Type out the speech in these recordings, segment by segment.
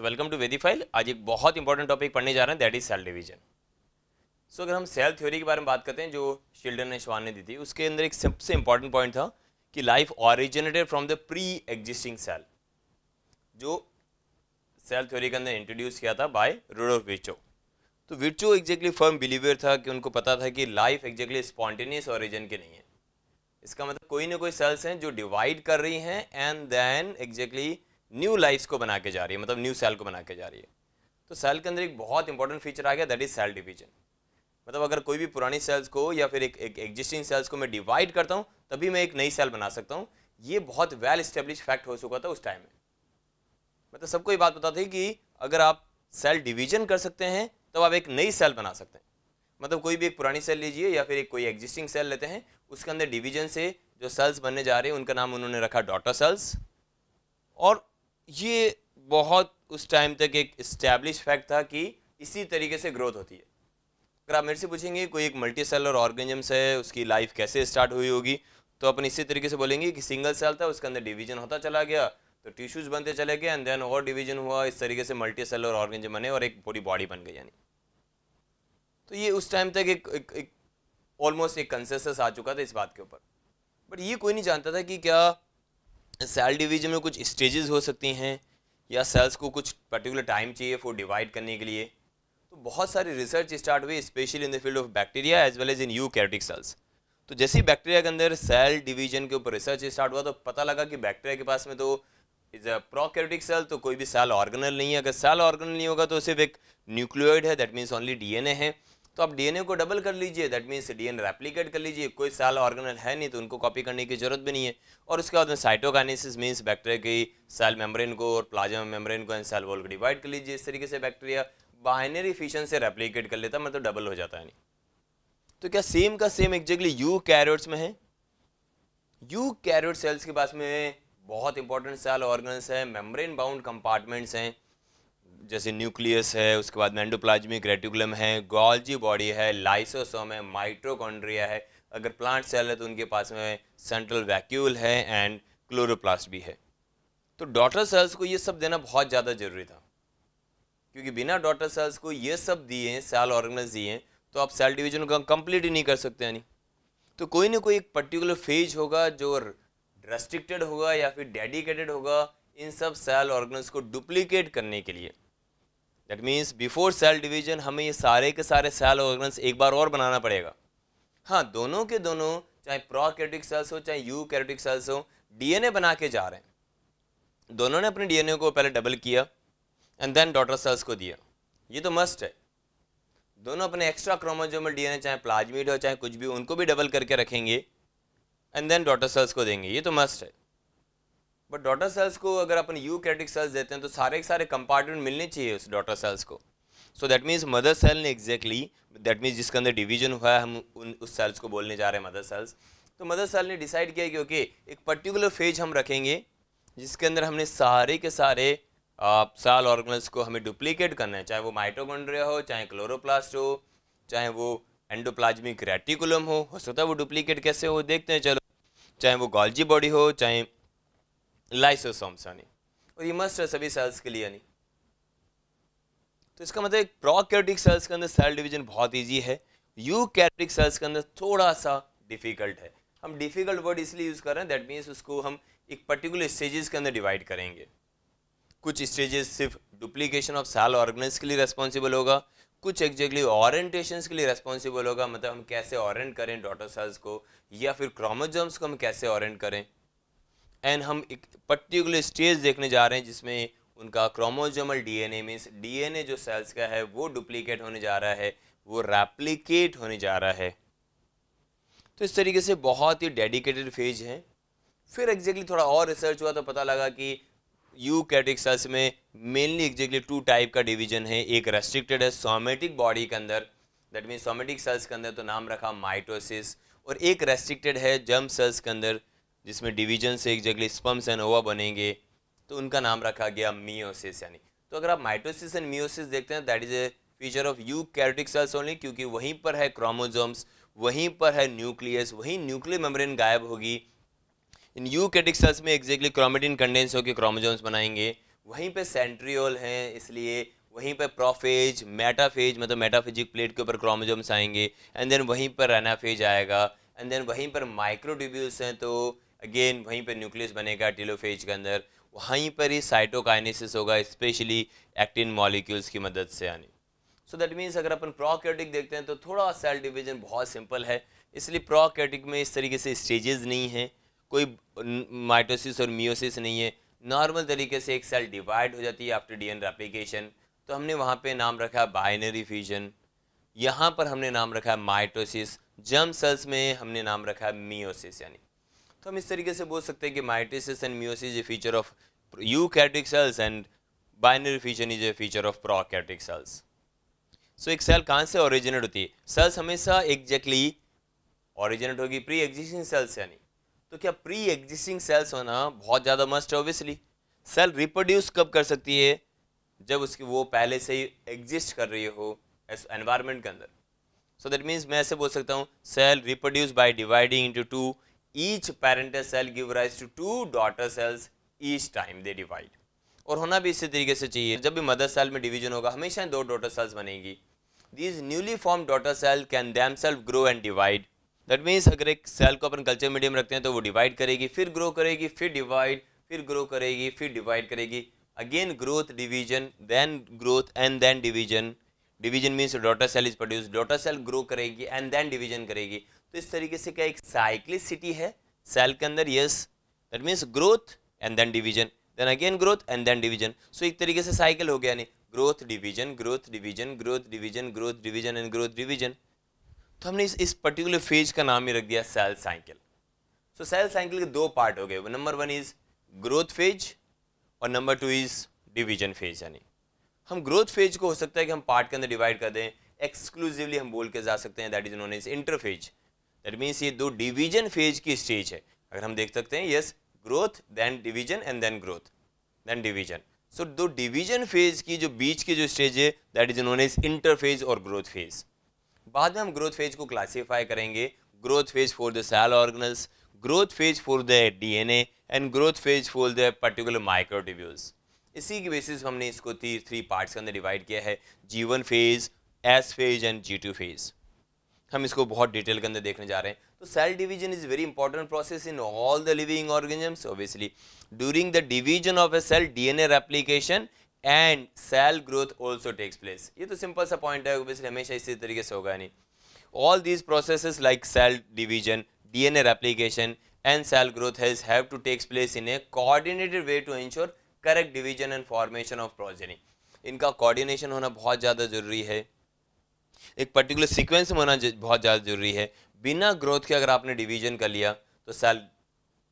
So welcome to वेदी फाइल आज एक बहुत इंपॉर्टेंट टॉपिक पढ़ने जा रहे हैं that is cell division so अगर हम सेल थ्योरी के बारे में बात करते हैं जो शिल्डन ने शिवान ने दी थी उसके अंदर एक सबसे इंपॉर्टेंट पॉइंट था कि life originated from the pre existing cell जो सेल थ्योरी के अंदर इंट्रोड्यूस किया था बाय रूडोफ विचो तो विचो एग्जैक्टली फर्म बिलीवियर था कि उनको पता था कि लाइफ एग्जैक्टली स्पॉन्टेनियस ऑरिजिन के नहीं है इसका मतलब कोई ना कोई सेल्स हैं जो डिवाइड कर रही हैं and then exactly new life को बना के जा रही है मतलब न्यू सेल को बना के जा रही है तो सेल के अंदर एक बहुत इंपॉर्टेंट फीचर आ गया दैट इज सेल डिवीजन मतलब अगर कोई भी पुरानी सेल्स को या फिर एक एग्जिस्टिंग सेल्स को मैं डिवाइड करता हूँ तभी मैं एक नई सेल बना सकता हूँ ये बहुत वेल स्टेब्लिश फैक्ट हो चुका था उस टाइम में मतलब सबको ये बात पता थी कि अगर आप सेल डिवीजन कर सकते हैं तब तो आप एक नई सेल बना सकते हैं मतलब कोई भी एक पुरानी सेल लीजिए या फिर एक कोई एग्जिस्टिंग सेल लेते हैं उसके अंदर डिवीजन से जो सेल्स बनने जा रहे हैं उनका नाम उन्होंने रखा डॉटर सेल्स और ये बहुत उस टाइम तक एक इस्टेब्लिश फैक्ट था कि इसी तरीके से ग्रोथ होती है अगर आप मेरे से पूछेंगे कोई एक मल्टी सेलर ऑर्गेनिजम्स है उसकी लाइफ कैसे स्टार्ट हुई होगी तो अपन इसी तरीके से बोलेंगे कि सिंगल सेल था उसके अंदर डिवीजन होता चला गया तो टिश्यूज बनते चले गए एंड देन और डिवीजन हुआ इस तरीके से मल्टी सेलर ऑर्गेनिजम बने और एक पूरी बॉडी बन गई यानी तो ये उस टाइम तक एक ऑलमोस्ट एक कंसेसस आ चुका था इस बात के ऊपर बट ये कोई नहीं जानता था कि क्या सेल डिवीजन में कुछ स्टेजेस हो सकती हैं या सेल्स को कुछ पर्टिकुलर टाइम चाहिए फॉर डिवाइड करने के लिए तो बहुत सारी रिसर्च स्टार्ट हुई specially in the field of bacteria as well as in eukaryotic cells तो जैसे ही बैक्टीरिया के अंदर सेल डिवीजन के ऊपर रिसर्च स्टार्ट हुआ तो पता लगा कि बैक्टीरिया के पास में तो इज अ प्रोकैरियोटिक सेल तो कोई भी सेल ऑर्गेनल नहीं है अगर सेल ऑर्गेनल नहीं होगा तो सिर्फ एक न्यूक्लियोइड है दैट मीन्स ओनली डीएनए है तो आप डीएनए को डबल कर लीजिए दैट मीन्स डीएनए रेप्लिकेट कर लीजिए कोई साल ऑर्गेनल है नहीं तो उनको कॉपी करने की जरूरत भी नहीं है और उसके बाद में साइटोकाइनेसिस मीन्स बैक्टीरिया की सेल मेम्ब्रेन को और प्लाज्मा मेम्ब्रेन को एंड सेल वॉल को डिवाइड कर लीजिए इस तरीके से बैक्टीरिया बाइनरी फिशन से रेप्लीकेट कर लेता मतलब डबल हो जाता है नहीं तो क्या सेम का सेम एग्जैक्टली यू कैरोट्स में है यू कैरोट सेल्स के पास में बहुत इंपॉर्टेंट सेल ऑर्गन्स हैं मेम्ब्रेन बाउंड कंपार्टमेंट्स हैं जैसे न्यूक्लियस है उसके बाद में रेटिकुलम है गॉल्जी बॉडी है लाइसोसोम है माइट्रोकॉन्ड्रिया है अगर प्लांट सेल है तो उनके पास में सेंट्रल वैक्यूल है एंड क्लोरोप्लास्ट भी है तो डॉटर सेल्स को ये सब देना बहुत ज़्यादा ज़रूरी था क्योंकि बिना डॉटर सेल्स को ये सब दिए सेल ऑर्गेनाइज दिए तो आप सेल डिवीजन का कंप्लीट ही नहीं कर सकते यानी तो कोई ना कोई एक पर्टिकुलर फेज होगा जो रेस्ट्रिक्टेड होगा या फिर डेडिकेटेड होगा इन सब सेल ऑर्गन्स को डुप्लीकेट करने के लिए that means before cell division हमें ये सारे के सारे सेल ऑर्गन्स एक बार और बनाना पड़ेगा हाँ दोनों के दोनों चाहे कैरेटिक सेल्स हो चाहे यू कैरेटिक सेल्स हो डीएनए बना के जा रहे हैं दोनों ने अपने डीएनए को पहले डबल किया एंड देन डॉटर सेल्स को दिया ये तो मस्ट है दोनों अपने एक्स्ट्रा क्रोमोजोमल डीएनए चाहे प्लाज्मिड हो चाहे कुछ भी उनको भी डबल करके रखेंगे एंड देन डॉटर सेल्स को देंगे ये तो मस्ट है बट डॉटर सेल्स को अगर अपन यू क्रेटिक सेल्स देते हैं तो सारे के सारे कंपार्टमेंट मिलने चाहिए उस डॉटर सेल्स को so that means mother cell ने एग्जैक्टली दैट मीन्स जिसके अंदर डिवीजन हुआ है हम उन उस सेल्स को बोलने जा रहे हैं मदर सेल्स तो मदर सेल ने डिसाइड किया कि ओके okay, एक पर्टिकुलर फेज हम रखेंगे जिसके अंदर हमने सारे के सारे साल ऑर्गनल्स को हमें डुप्लीकेट करना है चाहे वो माइटोकॉन्ड्रिया हो चाहे क्लोरोप्लास्ट हो चाहे वो एंडोप्लाज्मिक रेटिकुलम हो हो सकता है वो डुप्लीकेट कैसे हो देखते हैं चलो चाहे वो गॉल्जी बॉडी हो चाहे लाइसोसोम्स यानी और ये मस्ट है सभी सेल्स के लिए यानी तो इसका मतलब प्रोकैरियोटिक सेल्स के अंदर सेल डिवीजन बहुत ईजी है यूकैरियोटिक सेल्स के अंदर थोड़ा सा डिफिकल्ट है हम डिफिकल्ट वर्ड इसलिए यूज़ कर रहे हैं दैट मीन्स उसको हम एक पर्टिकुलर स्टेजेस के अंदर डिवाइड करेंगे कुछ स्टेजेस सिर्फ डुप्लीकेशन ऑफ सेल ऑर्गन्स के लिए रेस्पॉन्सिबल होगा कुछ एग्जैक्टली ऑरेंटेशन के लिए रेस्पॉन्सिबल होगा मतलब हम कैसे ऑरेंट करें डॉटर सेल्स को या फिर क्रोमोजोम्स को हम कैसे ऑरेंट करें एंड हम एक पर्टिकुलर स्टेज देखने जा रहे हैं जिसमें उनका क्रोमोजोमल डीएनए मीन्स डीएनए जो सेल्स का है वो डुप्लीकेट होने जा रहा है वो रेप्लीकेट होने जा रहा है तो इस तरीके से बहुत ही डेडिकेटेड फेज है फिर एग्जैक्टली थोड़ा और रिसर्च हुआ तो पता लगा कि यू कैटिक सेल्स में मेनली एग्जैक्टली टू टाइप का डिवीजन है एक रेस्ट्रिक्टेड है सोमेटिक बॉडी के अंदर दैट मीन सोमेटिक सेल्स के अंदर तो नाम रखा माइटोसिस और एक रेस्ट्रिक्टेड है जम सेल्स के अंदर जिसमें डिवीजन से एक जगह स्पम्स एंड ओवा बनेंगे तो उनका नाम रखा गया मियोसिस यानी तो अगर आप माइटोसिस एंड मियोसिस देखते हैं that is a feature of eukaryotic cells only क्योंकि वहीं पर है क्रोमोजोम्स वहीं पर है न्यूक्लियस वहीं न्यूक्लियर मेम्ब्रेन गायब होगी इन यू कैटिक सेल्स में एग्जैक्टली क्रोमेटिन कंडेंस होकर क्रोमोजोम्स बनाएंगे वहीं पर सेंट्रियोल हैं इसलिए वहीं पर प्रोफेज मेटाफेज मतलब मेटाफेजिक प्लेट के ऊपर क्रोमोजोम्स आएंगे एंड देन वहीं पर रेनाफेज आएगा एंड देन वहीं पर माइक्रोट्यूब्यूल्स हैं तो अगेन वहीं पर न्यूक्लियस बनेगा टेलोफेज के अंदर वहीं पर ही साइटोकाइनेसिस होगा स्पेशली एक्टिन मॉलिक्यूल्स की मदद से यानी सो दैट मीन्स अगर अपन प्रोकैरियोटिक देखते हैं तो थोड़ा सेल डिवीजन बहुत सिंपल है इसलिए प्रोकैरियोटिक में इस तरीके से स्टेजेस नहीं हैं कोई माइटोसिस और मियोसिस नहीं है नॉर्मल तरीके से एक सेल डिवाइड हो जाती है आफ्टर एन रेप्लिकेशन तो हमने वहाँ पर नाम रखा है बाइनरी फ्यूजन यहाँ पर हमने नाम रखा है माइटोसिस जम सेल्स में हमने नाम रखा है मियोसिस यानी तो हम इस तरीके से बोल सकते हैं कि mitosis and is a feature of eukaryotic cells and binary feature is a feature of prokaryotic cells so एक सेल कहाँ से ओरिजिनेट होती है सेल्स हमेशा एग्जैक्टली ओरिजिनेट होगी प्री एग्जिस्टिंग सेल्स यानी तो क्या प्री एग्जिस्टिंग सेल्स होना बहुत ज़्यादा मस्ट है ऑब्वियसली सेल रिप्रोड्यूस कब कर सकती है जब उसकी वो पहले से ही एग्जिस्ट कर रही हो एस एनवायरमेंट के अंदर सो दैट मीन्स मैं ऐसे बोल सकता हूँ cell reproduce by dividing into two each parental cell give rise to two daughter cells each time they divide और होना भी इसी तरीके से चाहिए जब भी मदर सेल में डिवीजन होगा हमेशा दो डॉटर सेल्स बनेगी these newly formed daughter cell can them self grow and divide that means अगर एक सेल को अपन कल्चर मीडियम रखते हैं तो वो डिवाइड करेगी फिर ग्रो करेगी फिर डिवाइड फिर ग्रो करेगी फिर डिवाइड करेगी again growth division then growth and then division division means daughter cell is produce daughter cell grow करेगी एंड देन डिवीजन करेगी तो इस तरीके से क्या एक साइक्लिसिटी है सेल के अंदर yes that means growth and then division then again growth and then division so एक तरीके से साइकिल हो गया यानी growth division growth division growth division growth division and growth division तो हमने इस इस पर्टिकुलर फेज का नाम ही रख दिया cell cycle so cell cycle के दो पार्ट हो गए number one is growth phase और number two is division phase यानी हम ग्रोथ फेज को हो सकता है कि हम पार्ट के अंदर डिवाइड कर दें एक्सक्लूसिवली हम बोल के जा सकते हैं that is known is interphase that means ये दो डिवीजन फेज की स्टेज है अगर हम देख सकते हैं yes growth then division and then growth then division so दो डिवीजन फेज की जो बीच की जो स्टेज है that is known interphase और ग्रोथ फेज बाद में हम ग्रोथ फेज को क्लासीफाई करेंगे growth phase for the cell organelles growth phase for the DNA and growth phase for the particular microtubules इसी के बेसिस हमने इसको थ्री पार्ट्स के अंदर डिवाइड किया है G one phase S phase and G two phase हम इसको बहुत डिटेल के अंदर देखने जा रहे हैं तो cell division is very important process in all the living organisms obviously during the division of a cell DNA replication and cell growth also takes place ये तो सिंपल सा पॉइंट है ऑब्वियसली हमेशा इसी तरीके से होगा नहीं all these process like cell division DNA replication and cell growth has have to takes place in a coordinated way to ensure correct division and formation of progeny इनका coordination होना बहुत ज़्यादा ज़रूरी है एक पर्टिकुलर सीक्वेंस में होना बहुत ज़्यादा जरूरी है बिना ग्रोथ के अगर आपने डिवीजन कर लिया तो सेल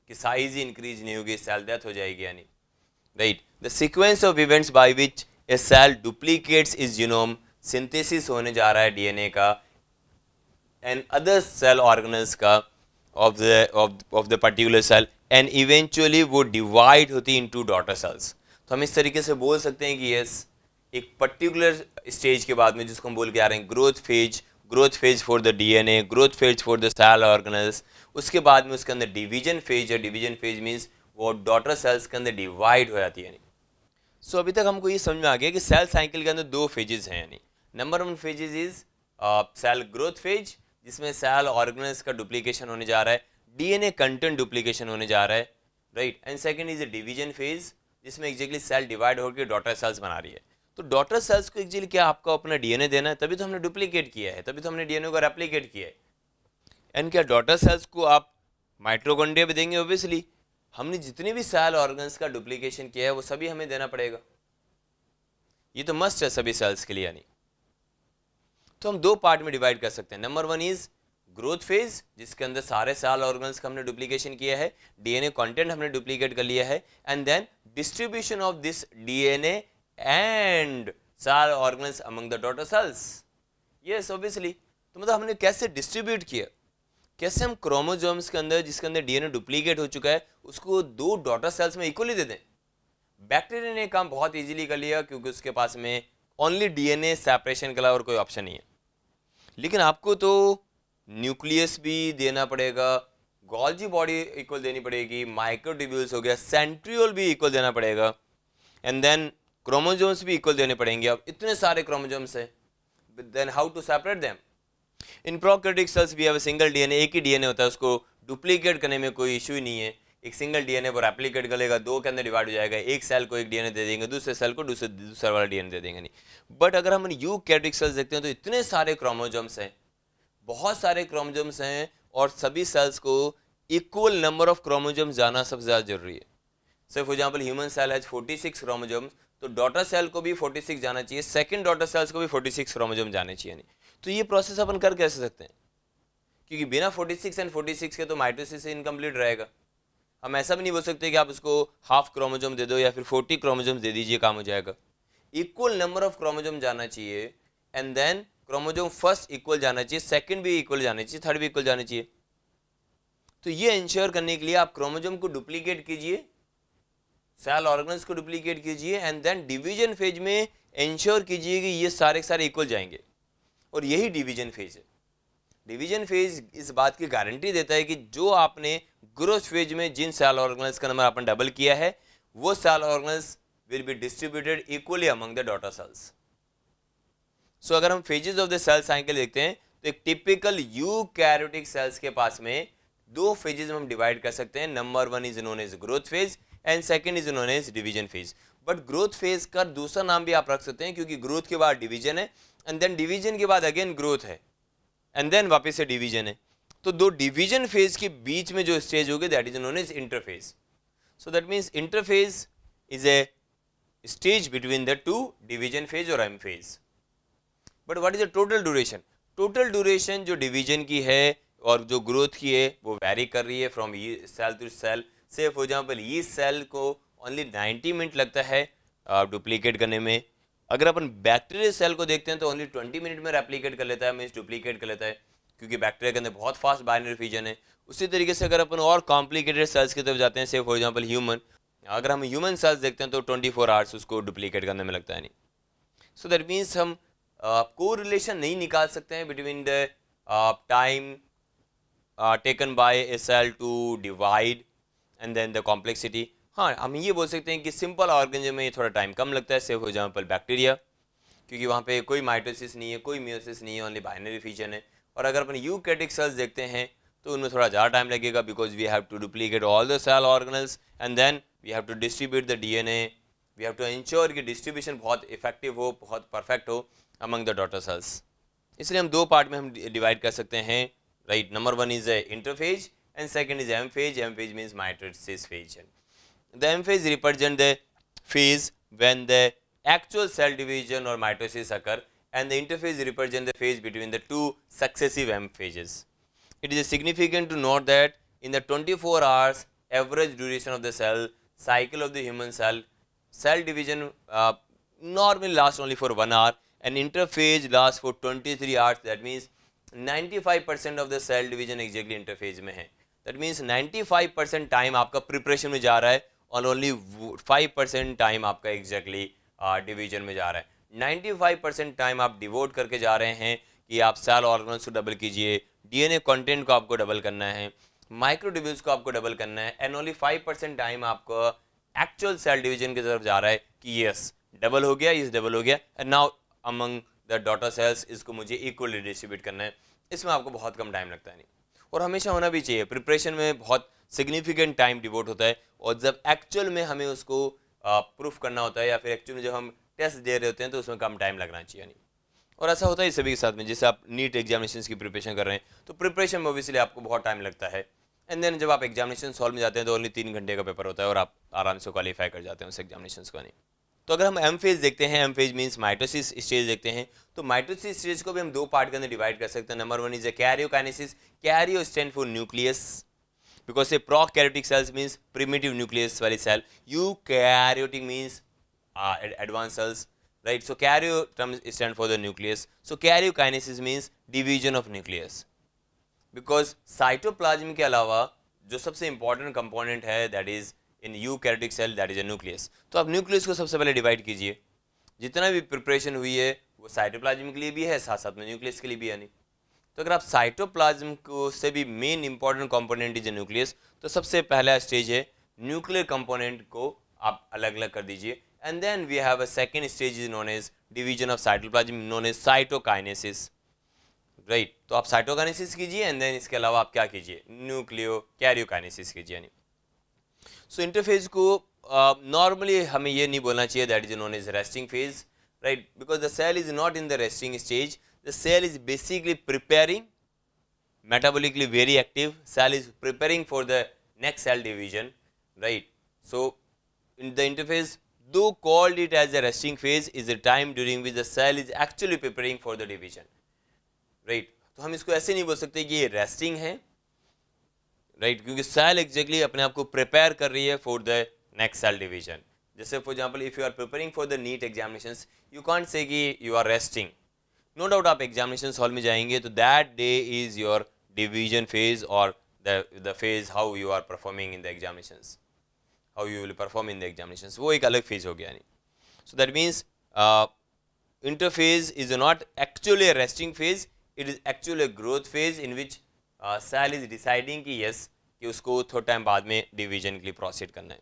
की साइज ही इंक्रीज नहीं होगी सेल डेथ हो जाएगी यानी right the sequence of events by which a cell duplicates is genome synthesis होने जा रहा है डीएनए का एंड अदर सेल ऑर्गनल्स का of the of the particular cell and eventually वो डिवाइड होती इन टू डॉटर सेल्स तो हम इस तरीके से बोल सकते हैं कि यस एक पर्टिकुलर स्टेज के बाद में जिसको हम बोल के आ रहे हैं growth phase growth phase for the DNA growth phase for the cell organelles उसके बाद में उसके अंदर डिवीजन फेज है डिवीजन फेज मीन्स वो डॉटर सेल्स के अंदर डिवाइड हो जाती है यानी सो so, अभी तक हमको ये समझ में आ गया कि सेल साइकिल के अंदर दो फेजेस हैं यानी number one phases is cell growth phase जिसमें सेल ऑर्गेनल्स का डुप्लीकेशन होने जा रहा है डीएनए कंटेंट डुप्लीकेशन होने जा रहा है right and second is a division phase जिसमें एग्जैक्टली सेल डिवाइड होकर डॉटर सेल्स बना रही है तो डॉटर सेल्स को एक्चुअली क्या आपको अपना डीएनए देना है तभी तो हमने डुप्लीकेट किया है तभी तो हमने डीएनए को रेप्लीकेट किया है एंड क्या डॉटर सेल्स को आप माइट्रोकॉन्ड्रिया भी देंगे ओबियसली हमने जितने भी सेल ऑर्गन्स का डुप्लीकेशन किया है वो सभी हमें देना पड़ेगा ये तो मस्ट है सभी सेल्स के लिए यानी तो हम दो पार्ट में डिवाइड कर सकते हैं number one is growth phase जिसके अंदर सारे सेल ऑर्गन्स का हमने डुप्लीकेशन किया है डीएनए कंटेंट हमने डुप्लीकेट कर लिया है and then distribution of this DNA and सार organ among the daughter cells yes obviously तो मतलब हमने कैसे डिस्ट्रीब्यूट किया कैसे हम क्रोमोजोम्स के अंदर जिसके अंदर डीएनए डुप्लीकेट हो चुका है उसको दो डॉटर सेल्स में इक्वली दे दें बैक्टीरिया ने काम बहुत इजीली कर लिया क्योंकि उसके पास में ओनली डीएनए सेपरेशन के अलावा और कोई ऑप्शन नहीं है लेकिन आपको तो न्यूक्लियस भी देना पड़ेगा गॉल्जी बॉडी इक्वल देनी पड़ेगी माइक्रोडिब्यूल्स हो गया सेंट्रियोल भी इक्वल देना पड़ेगा एंड देन क्रोमोजोम्स भी इक्वल देने पड़ेंगे अब इतने सारे क्रोमोजोम्स हैं then how to separate them in prokaryotic cells भी अब सिंगल डीएनए एक ही डीएनए होता है उसको डुप्लीकेट करने में कोई इशू ही नहीं है एक सिंगल डीएनए पर एप्लीकेट करेगा दो के अंदर डिवाइड हो जाएगा एक सेल को एक डीएनए दे देंगे दूसरे सेल को दूसरे दूसरा वाला डीएनए दे देंगे नहीं बट अगर हम यू कैटिक सेल्स देखते हैं तो इतने सारे क्रोमोजोम्स हैं बहुत सारे क्रोमोजोम्स हैं और सभी सेल्स को इक्वल नंबर ऑफ क्रोमोजोम्स जाना सबसे ज़्यादा जरूरी है sir for example human cell has forty six chromosomes तो डॉटर सेल को भी 46 जाना चाहिए सेकंड डॉटर सेल्स को भी 46 क्रोमोजोम जाने चाहिए नहीं तो ये प्रोसेस अपन कर कैसे सकते हैं क्योंकि बिना 46 एंड 46 के तो माइटोसिस इनकम्प्लीट रहेगा हम ऐसा भी नहीं बोल सकते कि आप उसको हाफ क्रोमोजोम दे दो या फिर 40 क्रोमोजोम दे दीजिए काम हो जाएगा इक्वल नंबर ऑफ क्रोमोजोम जाना चाहिए and then chromosome first equal जाना चाहिए सेकंड भी इक्वल जाना चाहिए थर्ड भी इक्वल जाना चाहिए तो ये इंश्योर करने के लिए आप क्रोमोजोम को डुप्लीकेट कीजिए सेल ऑर्गन्स को डुप्लीकेट कीजिए एंड देन डिवीजन फेज में इंश्योर कीजिए कि ये सारे सारे इक्वल जाएंगे और यही डिवीजन फेज है डिवीजन फेज इस बात की गारंटी देता है कि जो आपने ग्रोथ फेज में जिन सेल ऑर्गन का नंबर आपने डबल किया है वो cell organ will be distributed equally among the daughter cells so अगर हम phases of the cell cycle देखते हैं तो एक टिपिकल यू कैरोटिक सेल्स के पास में दो फेजेज में हम डिवाइड कर सकते हैं number one is known as growth phase and second is known division phase but growth phase का दूसरा नाम भी आप रख सकते हैं क्योंकि ग्रोथ के बाद डिवीजन है एंड देन डिवीजन के बाद अगेन ग्रोथ है एंड देन वापस से डिवीजन है तो दो डिवीजन फेज के बीच में जो स्टेज होगी that is known interphase so that means interphase is a stage between the two division phase और M phase but what is the total duration total duration जो डिवीजन की है और जो ग्रोथ की है वो वेरी कर रही है फ्रॉम सेल टू सेल से फॉर एग्जाम्पल ये सेल को ओनली 90 मिनट लगता है डुप्लीकेट करने में अगर अपन बैक्टीरिया सेल को देखते हैं तो ओनली 20 मिनट में रेप्लीकेट कर लेता है मीन्स डुप्लीकेट कर लेता है क्योंकि बैक्टीरिया के अंदर बहुत फास्ट बाइनरी फ्यूजन है उसी तरीके से अगर अपन और कॉम्प्लिकेटेड सेल्स की तरफ जाते हैं से फॉर एग्जाम्पल ह्यूमन अगर हम ह्यूमन सेल्स देखते हैं तो ट्वेंटी फोर आवर्स उसको डुप्लीकेट करने में लगता है नहीं सो दैट मीन्स हम को रिलेशन नहीं निकाल सकते हैं between the time taken by a cell to divide and then the complexity हाँ हम ये बोल सकते हैं कि सिंपल ऑर्गेनिज्म में ये थोड़ा टाइम कम लगता है सेव एग्जाम्पल बैक्टीरिया क्योंकि वहाँ पे कोई माइटोसिस नहीं है कोई म्यूसिस नहीं है ओनली बाइनरी फीचर है और अगर अपन यूकेटिक सेल्स देखते हैं तो उनमें थोड़ा ज़्यादा टाइम लगेगा because we have to duplicate all the cell organelles and then we have to distribute the D N A we have to ensure कि डिस्ट्रीब्यूशन बहुत इफेक्टिव हो बहुत परफेक्ट हो अमंग द डॉटर सेल्स इसलिए हम दो part में हम डिवाइड कर सकते हैं right number one is a interphase and second is M phase. M phase means mitosis phase. The M phase represent the phase when the actual cell division or mitosis occur and the interphase represent the phase between the two successive M phases. It is significant to note that in the 24 hours average duration of the cell cycle of the human cell, cell division uh, normally lasts only for 1 hour and interphase lasts for 23 hours that means 95 percent of the cell division exactly interphase hai. That means 95 percent time आपका preparation में जा रहा है और only five percent time आपका exactly exactly, division uh, में जा रहा है 95 परसेंट टाइम आप डिवोट करके जा रहे हैं कि आप सेल ऑर्गन्स को डबल कीजिए डीएनए कंटेंट को आपको डबल करना है माइक्रो डिव्यूज को आपको डबल करना है and only five percent time आपको एक्चुअल सेल डिवीजन की तरफ जा रहा है कि यस डबल हो गया यस डबल हो गया and now among the daughter cells इसको मुझे इक्वली डिस्ट्रीब्यूट करना है इसमें आपको बहुत कम टाइम लगता है नहीं और हमेशा होना भी चाहिए प्रिपरेशन में बहुत सिग्निफिकेंट टाइम डिवोट होता है और जब एक्चुअल में हमें उसको प्रूफ करना होता है या फिर एक्चुअल में जब हम टेस्ट दे रहे होते हैं तो उसमें कम टाइम लगना चाहिए नहीं और ऐसा होता है सभी के साथ में जैसे आप नीट एग्जामिनेशन की प्रिपरेशन कर रहे हैं तो प्रिपरेशन में ओबियसली आपको बहुत टाइम लगता है एंड देन जब आप एग्जामिनेशन सॉल्व में जाते हैं तो ओनली तीन घंटे का पेपर होता है और आप आराम से क्वालिफाई कर जाते हैं उस एग्जामिनेशन को नहीं तो अगर हम एम फेज देखते हैं M phase means mitosis stage देखते हैं तो माइटोसिस स्टेज को भी हम दो पार्ट के अंदर डिवाइड कर सकते हैं number one is a karyo karyo stand for nucleus because a prokaryotic cells means primitive nucleus वाली cell eukaryotic means advance cells right so karyo stand for the nucleus so so karyokinesis means division of nucleus because cytoplasm के अलावा जो सबसे important component है that is in eukaryotic cell that is a nucleus तो आप nucleus को सबसे पहले डिवाइड कीजिए जितना भी प्रिपरेशन हुई है वो साइटोप्लाज्म के लिए भी है साथ साथ में न्यूक्लियस के लिए भी यानी तो अगर आप साइटोप्लाज्म को से भी main important component is a nucleus तो सबसे पहला स्टेज है न्यूक्लियर कंपोनेंट को आप अलग अलग कर दीजिए and then we have a second stage is known as division of cytoplasm known as cytokinesis right तो आप साइटोकाइनेसिस कीजिए एंड देन इसके अलावा आप क्या कीजिए न्यूक्लियो कैरियोकाइनेसिस कीजिए यानी सो इंटरफेज को नॉर्मली uh, हमें ये नहीं बोलना चाहिए that is known is resting phase right because the cell is not in the resting stage the cell is basically preparing metabolically very active cell is preparing for the next cell division right so in the interphase though called it as a resting phase is a time during which the cell is actually preparing for the division right तो हम इसको ऐसे नहीं बोल सकते कि ये resting है राइट क्योंकि सेल एग्जैक्टली अपने आप को प्रिपेयर कर रही है for the next cell division जैसे for example if you are preparing for the NEET examination you can't say कि you are resting no doubt आप एग्जामिनेशन हॉल में जाएंगे तो that day is your division phase और the phase how you are performing in the examination how you will perform in the examination वो एक अलग phase हो गया यानी so that means interphase is not actually a resting phase it is actually a growth phase in which cell is deciding कि yes कि उसको थोड़ा टाइम बाद में डिवीजन के लिए प्रोसीड करना है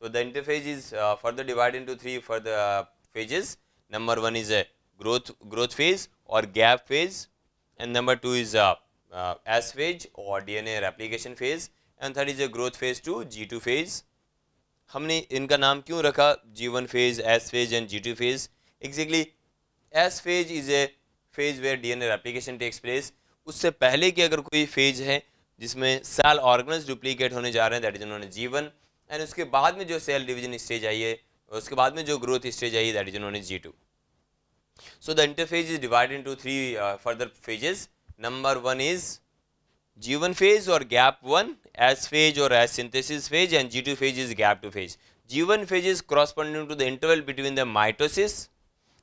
तो the interphase is further divide into three further phases number one is a growth growth phase और gap phase and number two is S phase और DNA replication phase and third is a growth phase two G two phase हमने इनका नाम क्यों रखा G one phase S phase and G two phase exactly S phase is a phase where DNA replication takes place उससे पहले की अगर कोई फेज है जिसमें सेल ऑर्गन्स डुप्लीकेट होने जा रहे हैं दैट इज उन्होंने जीवन एंड उसके बाद में जो सेल डिविजन स्टेज आई है उसके बाद में जो ग्रोथ स्टेज आई है दैट इज उन्होंने G two so the interphase is divide into three further phases number one is G one phase और गैप वन एस फेज और S synthesis phase and G two phase is gap two phase phase is cross corresponding to the interval between the mitosis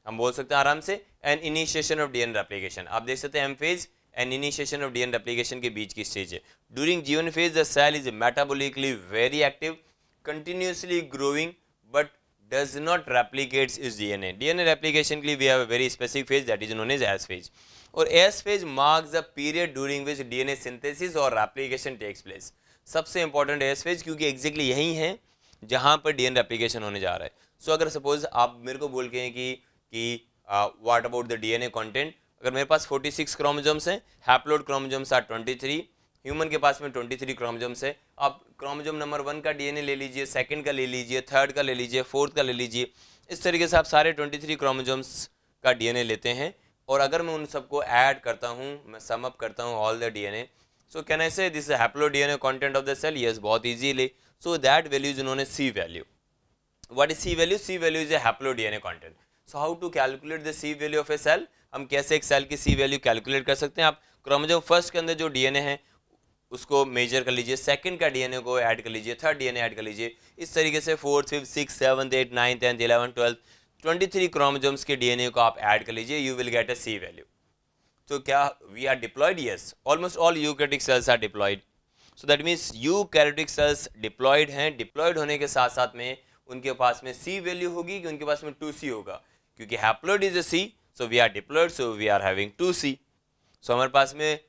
हम बोल सकते हैं आराम से an initiation of D N replication आप देख सकते हैं M phase and initiation of D N replication के बीच की स्टेज है during G one phase the cell is metabolically very active continuously growing but does not replicates is D N A D N A के लिए we have a very specific phase that is known as S phase और S phase marks the period during which D N A synthesis और replication takes place सबसे important S phase क्योंकि exactly यही है जहाँ पर डी एन रेप्लीकेशन होने जा रहा है सो so, अगर सपोज आप मेरे को बोल के हैं कि कि what about the DNA content अगर मेरे पास 46 सिक्स क्रोमोजोम्स हैं हैप्लोड क्रोमोजोम्स आर 23 ह्यूमन के पास में 23 थ्री क्रोमोजोम्स है आप क्रोमोजोम नंबर वन का डीएनए ले लीजिए सेकंड का ले लीजिए थर्ड का ले लीजिए फोर्थ का ले लीजिए इस तरीके से आप सारे 23 थ्री क्रोमोजोम्स का डीएनए लेते हैं और अगर मैं उन सबको ऐड करता हूँ मैं सम अप करता हूँ all the D so can I say this haploid content of the cell ये बहुत ईजीली सो दैट वैल्यूज उन्होंने C value what is C value C value is a haploid content so how to calculate the C value of a cell हम कैसे एक cell की सी value calculate कर सकते हैं आप क्रोमोजोम फर्स्ट के अंदर जो डीएनए है उसको मेजर कर लीजिए सेकंड का डीएनए को ऐड कर लीजिए थर्ड डीएनए ऐड कर लीजिए इस तरीके से fourth fifth six seventh eight nine tenth eleven twelfth twenty three chromosomes के डीएनए को आप ऐड कर लीजिए you will get a C value तो क्या we are diploid yes almost all कैटिक cells are diploid so that means कैरेटिक cells diploid हैं डिप्लॉयड होने के साथ साथ में उनके पास में सी वैल्यू होगी कि उनके पास में टू सी होगा क्योंकि haploid is a C so we are diploid so we are having two C so हमारे पास में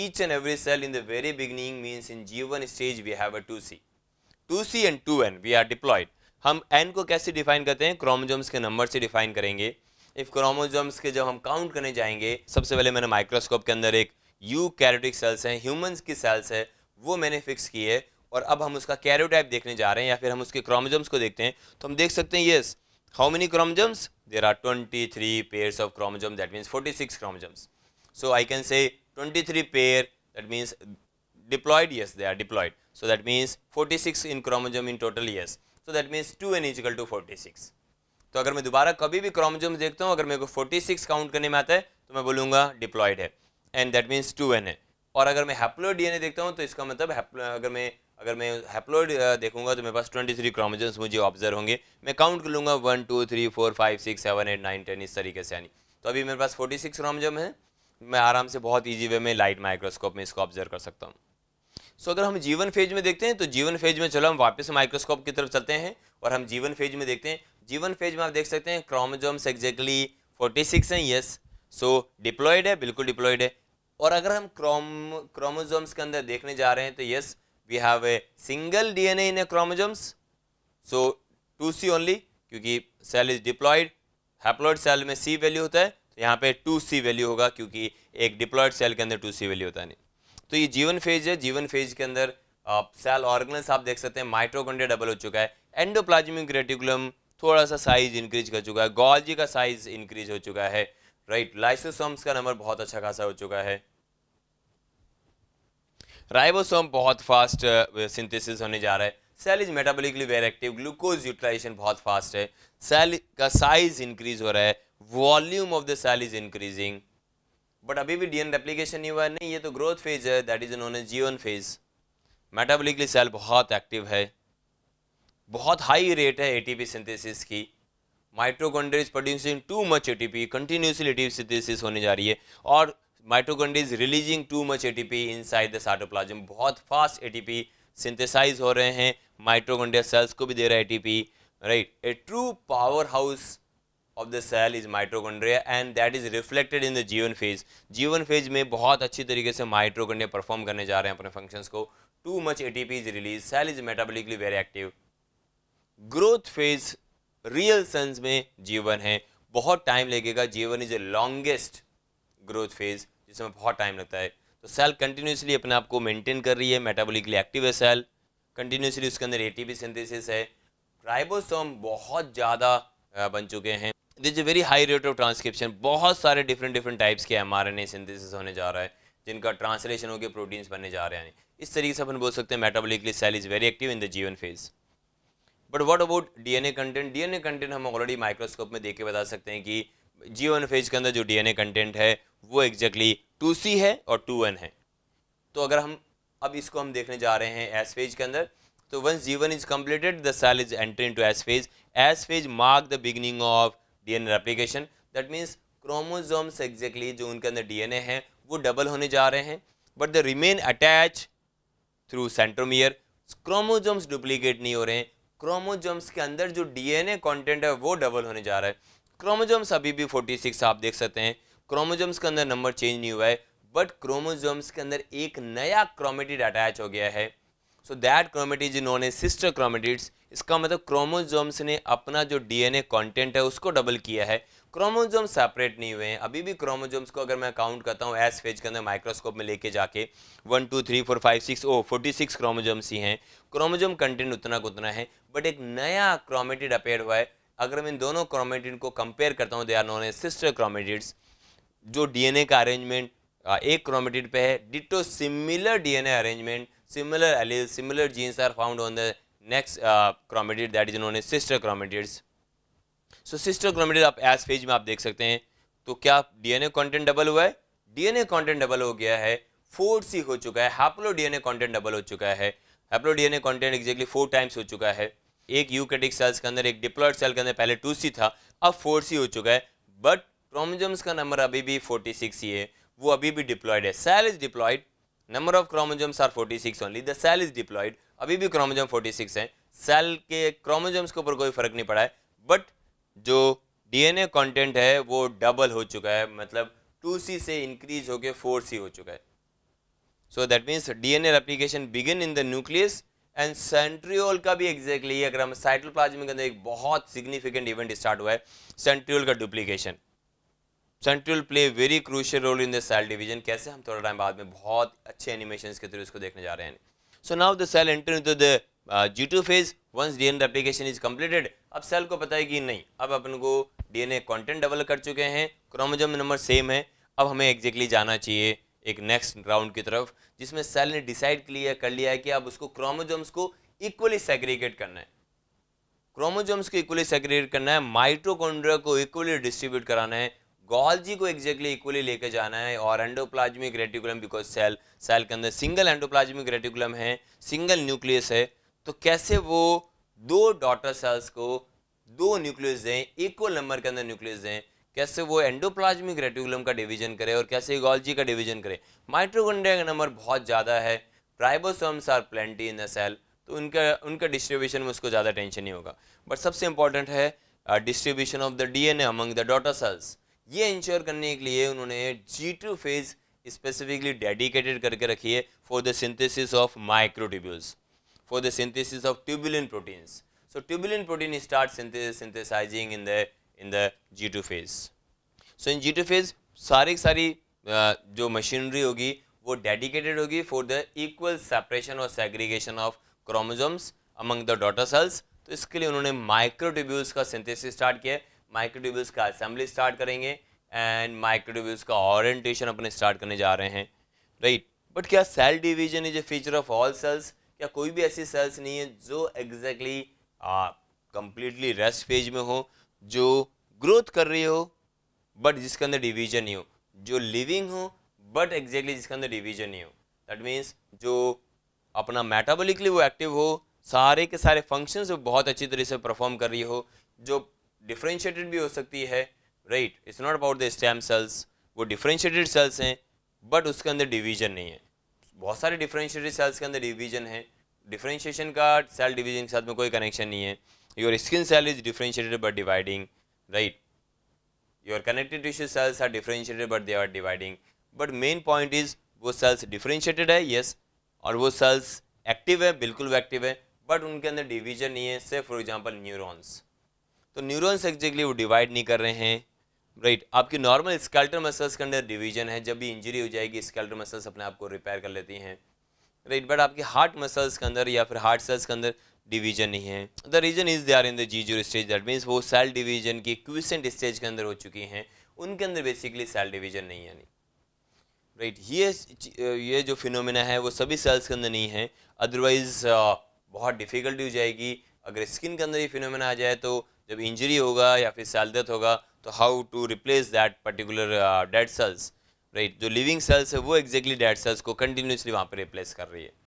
each and every cell in the very beginning means in G one stage we have a two C two C and two N we are diploid हम N को कैसे define करते हैं chromosomes के number से डिफाइन करेंगे if chromosomes के जब हम काउंट करने जाएंगे सबसे पहले मैंने माइक्रोस्कोप के अंदर एक यू कैरोटिक सेल्स हैं ह्यूमन्स की सेल्स है वो मैंने फिक्स की है और अब हम उसका कैरोटाइप देखने जा रहे हैं या फिर हम उसके क्रोमोजोम्स को देखते हैं तो हम देख सकते हैं yes how many chromosomes there are 23 pairs of chromosomes that means 46 chromosomes. So, I can say 23 pair that means diploid yes they are diploid. So, that means 46 in chromosome in total yes. So, that means 2 n is equal to 46. तो अगर मैं दोबारा कभी भी chromosomes देखता हूँ अगर मेरे को 46 count करने में आता है तो मैं बोलूँगा डिप्लॉयड है एंड दैट मीन्स 2n है और अगर मैं हैप्लो डीएनए देखता हूँ तो इसका मतलब अगर मैं अगर मैं हैप्लोइड देखूंगा तो मेरे पास 23 थ्री क्रोमोजोम्स मुझे ऑब्जर्व होंगे मैं काउंट कर लूँगा one two three four five six seven eight nine ten इस तरीके से यानी तो अभी मेरे पास 46 सिक्स क्रोमोजोम है मैं आराम से बहुत ईजी वे में लाइट माइक्रोस्कोप में इसको ऑब्जर्व कर सकता हूँ सो अगर हम जीवन फेज में देखते हैं तो जीवन फेज में चलो हम वापस माइक्रोस्कोप की तरफ चलते हैं और हम जीवन फेज में देखते हैं जीवन फेज में आप देख सकते हैं क्रोमोजोम्स एग्जैक्टली सिक्स हैं यस सो डिप्लॉयड है बिल्कुल डिप्लॉयड है और अगर हम क्रोम क्रोमोजोम्स के अंदर देखने जा रहे हैं तो yes we have a single DNA in a chromosomes. So 2C only क्योंकि cell is diploid haploid cell में सी वैल्यू होता है तो यहाँ पे टू सी वैल्यू होगा क्योंकि एक डिप्लॉयड सेल के अंदर टू सी वैल्यू होता है नहीं तो ये जीवन फेज है जीवन फेज के अंदर सेल ऑर्गन्स आप देख सकते हैं माइट्रोकॉन्ड्रिया डबल हो चुका है एंडोप्लाजमिक रेटिकुलम थोड़ा सा साइज इंक्रीज कर चुका है गॉल्जी का साइज इंक्रीज हो चुका है राइट right, लाइसोसोम्स का नंबर बहुत अच्छा खासा हो चुका है राइबोसोम बहुत फास्ट सिंथेसिस uh, होने जा रहा है cell is metabolically very active glucose utilisation बहुत फास्ट है सेल का साइज इंक्रीज हो रहा है volume of the cell is increasing but अभी भी डीएन रेप्लीकेशन नहीं हुआ है नहीं ये तो ग्रोथ फेज है that is known as G one phase metabolically cell बहुत एक्टिव है बहुत हाई रेट है एटीपी सिंथेसिस की mitochondria is producing too much ATP continuously ATP synthesis होने जा रही है और mitochondria is releasing too much ATP inside the cytoplasm बहुत फास्ट एटीपी सिंथेसाइज हो रहे हैं माइटोकॉन्ड्रिया सेल्स को भी दे रहा है ATP right a true powerhouse of the cell is mitochondria and that is reflected in the G one phase G one phase में बहुत अच्छी तरीके से माइट्रोकंडिया परफॉर्म करने जा रहे हैं अपने फंक्शंस को too much A T P is release cell is metabolically very active growth phase real sense में जीवन है बहुत टाइम लगेगा G one is a longest growth phase जिसमें बहुत टाइम लगता है तो सेल कंटिन्यूसली अपने आप को मेंटेन कर रही है मेटाबॉलिकली एक्टिव है सेल कंटिन्यूसली उसके अंदर एटीपी सिंथेसिस है राइबोसोम बहुत ज़्यादा बन चुके हैं a very high rate of transcription बहुत सारे डिफरेंट डिफरेंट टाइप्स के M R N A synthesis होने जा रहा है जिनका ट्रांसलेशन होकर प्रोटीन्स बनने जा रहे हैं इस तरीके से अपन बोल सकते हैं metabolically cell is very active in the G one phase but what about DNA content DNA content हम ऑलरेडी माइक्रोस्कोप में देख के बता सकते हैं कि जी वन फेज के अंदर जो डीएनए कंटेंट है वो एग्जैक्टली टू सी है और टू वन है तो अगर हम अब इसको हम देखने जा रहे हैं एस फेज के अंदर तो once G one is completed the cell is entering to S phase S phase mark the beginning of DNA replication that means chromosomes exactly जो उनके अंदर डीएनए हैं वो डबल होने जा रहे हैं but the remain attach through centromere chromosomes duplicate नहीं हो रहे हैं क्रोमोजोम्स के अंदर जो डीएनए कंटेंट है वो डबल होने जा रहा है क्रोमोजोम्स अभी भी 46 आप देख सकते हैं क्रोमोजोम्स के अंदर नंबर चेंज नहीं हुआ है बट क्रोमोजोम्स के अंदर एक नया क्रोमेटिड अटैच हो गया है so that chromatid is sister chromatids इसका मतलब क्रोमोजोम्स ने अपना जो डीएनए कंटेंट है उसको डबल किया है क्रोमोजोम सेपरेट नहीं हुए हैं अभी भी क्रोमोजोम्स को अगर मैं काउंट करता हूँ एस फेज के अंदर माइक्रोस्कोप में लेके जाके one two three four five six oh forty six chromosomes ही हैं क्रोमोजोम कंटेंट उतना उतना है बट एक नया क्रोमेटिड अपेयर हुआ है अगर मैं इन दोनों क्रोमेटिन को कंपेयर करता हूँ they are known a sister chromatids जो डीएनए का अरेंजमेंट एक क्रोमेटिड पे है ditto similar DNA arrangement similar allele similar genes are found on the next chromatid that is known sister chromatids so sister chromatid आप S phase में आप देख सकते हैं तो क्या डीएनए कॉन्टेंट डबल हुआ है डीएनए कॉन्टेंट डबल हो गया है फोर सी हो चुका है हैप्लो डीएनए कॉन्टेंट डबल हो चुका है haploid DNA content exactly four times हो चुका है एक यूकेटिक सेल्स के अंदर एक डिप्लॉयड सेल के अंदर पहले टू था अब फोर हो चुका है बट क्रोमोजम्स का नंबर अभी भी फोर्टी ही है वो अभी भी डिप्लॉयड है cell is diploid number of chromosomes are 46 only the cell is diploid अभी भी फोर्टी 46 है सेल के क्रोमोजम्स के ऊपर कोई फर्क नहीं पड़ा है बट जो डीएनए कंटेंट है वो डबल हो चुका है मतलब 2c से इंक्रीज होकर 4c हो चुका है so that means DNA replication begin in the nucleus and centriole का भी एग्जैक्टली exactly, अगर हम साइटोप्लाज्म के अंदर एक बहुत सिग्निफिकेंट इवेंट स्टार्ट हुआ है सेंट्रियोल का duplication centriole play very crucial role in the cell division कैसे हम थोड़ा टाइम बाद में बहुत अच्छे एनिमेशन के थ्रू इसको देखने जा रहे हैं so now the cell enter to the G two phase once D N replication is completed अब सेल को पता है कि नहीं अब अपन को D N A content develop कर चुके हैं क्रोमोजम नंबर सेम है अब हमें एग्जैक्टली exactly जाना चाहिए एक नेक्स्ट राउंड की तरफ जिसमें सेल ने डिसाइड क्लियर कर लिया है कि अब उसको क्रोमोजोम्स को इक्वली सेग्रीगेट करना है क्रोमोजोम्स को इक्वली सेग्रीगेट करना है माइट्रोकोन्ड्रिया को इक्वली डिस्ट्रीब्यूट कराना है गॉल्जी को एग्जैक्टली इक्वली लेकर जाना है और endoplasmic reticulum because cell cell के अंदर सिंगल एंडोप्लाज्मिक रेटिकुलम है सिंगल न्यूक्लियस है तो कैसे वो दो डॉटर सेल्स को दो न्यूक्लियस दें इक्वल नंबर के अंदर न्यूक्लियस दें कैसे वो एंडोप्लाज्मिक रेटिकुलम का डिवीजन करे और कैसे इगोलजी का डिवीजन करे माइट्रोकॉन्ड्रिया का नंबर बहुत ज़्यादा है ribosomes are plenty in the cell तो उनका उनका डिस्ट्रीब्यूशन में उसको ज़्यादा टेंशन नहीं होगा बट सबसे इंपॉर्टेंट है distribution of the D N A among the daughter cells ये इंश्योर करने के लिए उन्होंने G two phase specifically dedicated करके रखी है for the synthesis of microtubules for the synthesis of tubulin proteins so tubulin protein start synthesising in the in the G two phase so in G two phase सारी सारी जो machinery होगी वो dedicated होगी for the equal separation और segregation of chromosomes among the daughter cells तो इसके लिए उन्होंने माइक्रोट्यूब्यूल्स का सिंथेसिस स्टार्ट किया माइक्रोट्यूब्यूल्स का असेंबली स्टार्ट करेंगे एंड माइक्रोट्यूब्यूल्स का ऑरेंटेशन अपने स्टार्ट करने जा रहे हैं राइट right. बट क्या cell division is a feature of all cells क्या कोई भी ऐसी सेल्स नहीं है जो exactly exactly, completely rest phase में हो जो ग्रोथ कर रही हो बट जिसके अंदर डिवीजन नहीं हो जो लिविंग हो बट एग्जैक्टली जिसके अंदर डिवीजन नहीं हो दैट मीन्स जो अपना मेटाबॉलिकली वो एक्टिव हो सारे के सारे फंक्शंस वो बहुत अच्छी तरह से परफॉर्म कर रही हो जो डिफ्रेंशिएटेड भी हो सकती है right it's not about the stem cells वो डिफ्रेंशिएटेड सेल्स हैं बट उसके अंदर डिवीजन नहीं है बहुत सारे डिफ्रेंशिएटेड सेल्स के अंदर डिवीजन है डिफ्रेंशिएशन का सेल डिवीजन के साथ में कोई कनेक्शन नहीं है your skin cell is differentiated by dividing right your connective tissue cells are differentiated but they are dividing but main point is wo cells differentiated hai yes aur wo cells active hai bilkul active hai but unke andar division nahi hai say for example neurons तो neurons exactly wo divide nahi kar rahe hain right right. आपकी normal skeletal muscles के अंदर division है जब भी injury हो जाएगी skeletal muscles अपने आप को रिपेयर कर लेती हैं राइट right. बट आपके हार्ट मसल्स के अंदर या फिर हार्ट सेल्स के अंदर डिवीजन नहीं है the reason is they are in the G zero stage that means वो सेल डिवीजन की क्विसेंट स्टेज के अंदर हो चुकी हैं उनके अंदर बेसिकली सेल डिवीजन नहीं है राइट right, ये ये जो फिनोमिना है वो सभी सेल्स के अंदर नहीं है अदरवाइज़ uh, बहुत डिफ़िकल्टी हो जाएगी अगर स्किन के अंदर ये फिनोमिना आ जाए तो जब इंजरी होगा या फिर सेल डेथ होगा तो how to replace that particular dead cells right जो लिविंग सेल्स है वो एग्जैक्टली डेड सेल्स को कंटिन्यूसली वहाँ पर रिप्लेस कर रही है